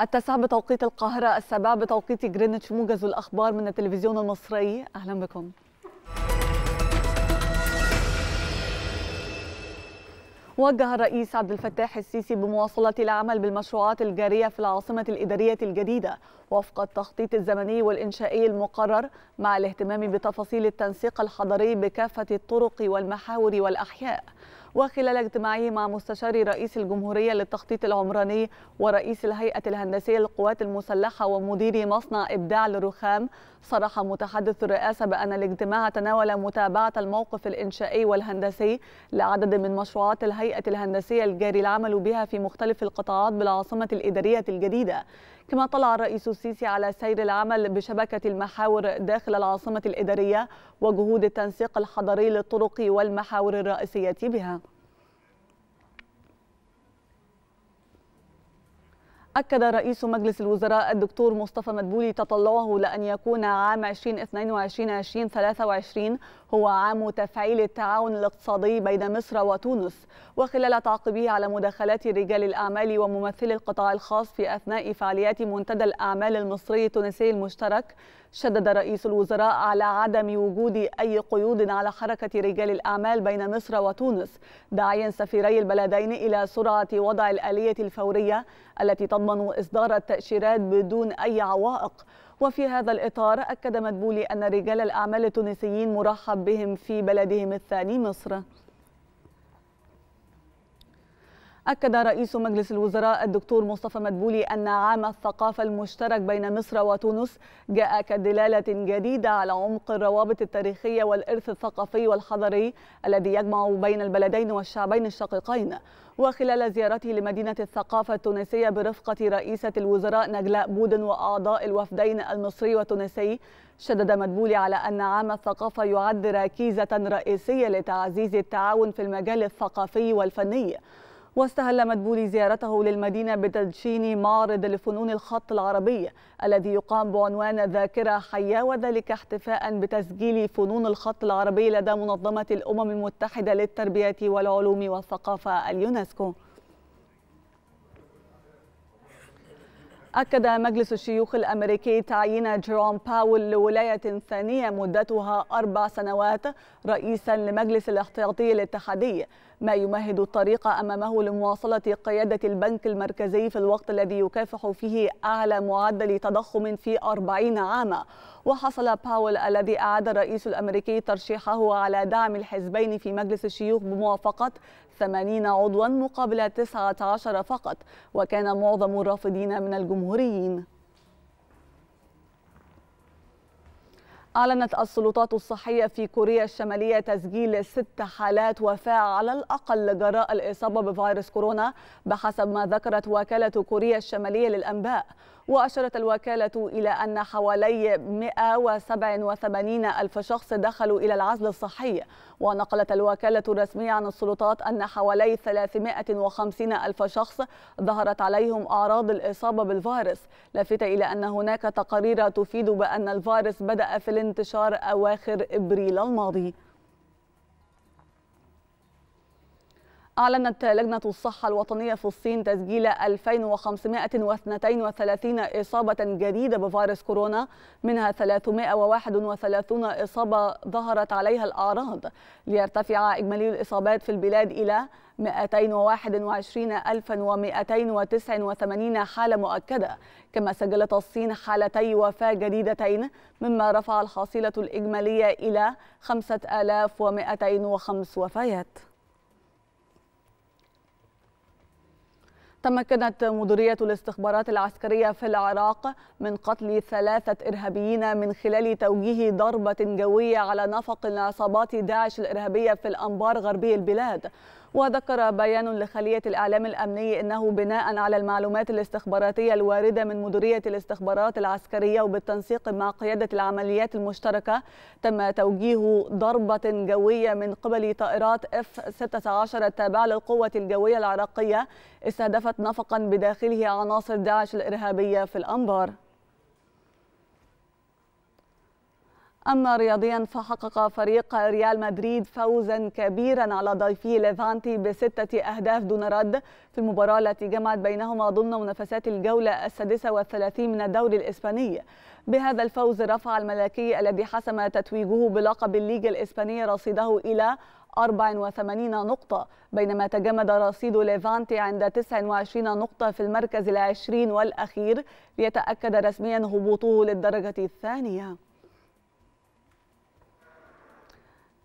التاسعة بتوقيت القاهرة السابعة بتوقيت جرينتش موجز الأخبار من التلفزيون المصري أهلا بكم وجه الرئيس عبد الفتاح السيسي بمواصلة العمل بالمشروعات الجارية في العاصمة الإدارية الجديدة وفق التخطيط الزمني والإنشائي المقرر مع الاهتمام بتفاصيل التنسيق الحضري بكافة الطرق والمحاور والأحياء وخلال اجتماعه مع مستشاري رئيس الجمهورية للتخطيط العمراني ورئيس الهيئة الهندسية للقوات المسلحة ومدير مصنع إبداع للرخام صرح متحدث الرئاسة بأن الاجتماع تناول متابعة الموقف الإنشائي والهندسي لعدد من مشروعات الهيئة الهندسية الجاري العمل بها في مختلف القطاعات بالعاصمة الإدارية الجديدة كما طلع الرئيس السيسي على سير العمل بشبكة المحاور داخل العاصمة الإدارية وجهود التنسيق الحضري للطرق والمحاور الرئيسية بها أكد رئيس مجلس الوزراء الدكتور مصطفى مدبولي تطلعه لأن يكون عام 2022-2023 هو عام تفعيل التعاون الاقتصادي بين مصر وتونس وخلال تعقبه على مداخلات رجال الأعمال وممثلي القطاع الخاص في أثناء فعاليات منتدى الأعمال المصري التونسي المشترك شدد رئيس الوزراء على عدم وجود أي قيود على حركة رجال الأعمال بين مصر وتونس داعيا سفيري البلدين إلى سرعة وضع الآلية الفورية التي تضمن يضمن إصدار التأشيرات بدون أي عوائق وفي هذا الإطار أكد مدبولي أن رجال الأعمال التونسيين مرحب بهم في بلدهم الثاني مصر أكد رئيس مجلس الوزراء الدكتور مصطفى مدبولي أن عام الثقافة المشترك بين مصر وتونس جاء كدلالة جديدة على عمق الروابط التاريخية والإرث الثقافي والحضري الذي يجمع بين البلدين والشعبين الشقيقين وخلال زيارته لمدينة الثقافة التونسية برفقة رئيسة الوزراء نجلاء بودن وأعضاء الوفدين المصري والتونسي شدد مدبولي على أن عام الثقافة يعد ركيزة رئيسية لتعزيز التعاون في المجال الثقافي والفني واستهل مدبولي زيارته للمدينة بتدشين معرض لفنون الخط العربي الذي يقام بعنوان ذاكرة حية وذلك احتفاء بتسجيل فنون الخط العربي لدى منظمة الأمم المتحدة للتربية والعلوم والثقافة اليونسكو أكد مجلس الشيوخ الأمريكي تعيين جيروم باول لولاية ثانية مدتها أربع سنوات رئيسا لمجلس الاحتياطي الاتحادي ما يمهد الطريق أمامه لمواصلة قيادة البنك المركزي في الوقت الذي يكافح فيه أعلى معدل تضخم في 40 عاما وحصل باول الذي أعاد الرئيس الأمريكي ترشيحه على دعم الحزبين في مجلس الشيوخ بموافقة 80 عضوا مقابل 19 فقط وكان معظم الرافضين من الجمهوريين أعلنت السلطات الصحية في كوريا الشمالية تسجيل ست حالات وفاة على الأقل جراء الإصابة بفيروس كورونا بحسب ما ذكرت وكالة كوريا الشمالية للأنباء وأشرت الوكالة إلى أن حوالي 187 ألف شخص دخلوا إلى العزل الصحي ونقلت الوكالة الرسمية عن السلطات أن حوالي 350 ألف شخص ظهرت عليهم أعراض الإصابة بالفيروس لافتة إلى أن هناك تقارير تفيد بأن الفيروس بدأ في الانتشار أواخر إبريل الماضي أعلنت لجنة الصحة الوطنية في الصين تسجيل 2532 إصابة جديدة بفيروس كورونا منها 331 إصابة ظهرت عليها الأعراض ليرتفع إجمالي الإصابات في البلاد إلى 221289 حالة مؤكدة كما سجلت الصين حالتي وفاة جديدتين مما رفع الحصيلة الإجمالية إلى 5205 وفيات تمكنت مديرية الاستخبارات العسكرية في العراق من قتل ثلاثة إرهابيين من خلال توجيه ضربة جوية على نفق عصابات داعش الإرهابية في الأنبار غربي البلاد وذكر بيان لخلية الإعلام الأمني أنه بناء على المعلومات الاستخباراتية الواردة من مديرية الاستخبارات العسكرية وبالتنسيق مع قيادة العمليات المشتركة تم توجيه ضربة جوية من قبل طائرات F-16 التابعة للقوة الجوية العراقية استهدفت نفقا بداخله عناصر داعش الإرهابية في الأنبار أما رياضيا فحقق فريق ريال مدريد فوزا كبيرا على ضيفي ليفانتي بستة أهداف دون رد في المباراة التي جمعت بينهما ضمن منافسات الجولة السادسة والثلاثين من الدوري الإسباني بهذا الفوز رفع الملكي الذي حسم تتويجه بلقب الليجا الإسبانية رصيده إلى 84 نقطة بينما تجمد رصيد ليفانتي عند 29 نقطة في المركز العشرين والأخير ليتأكد رسميا هبوطه للدرجة الثانية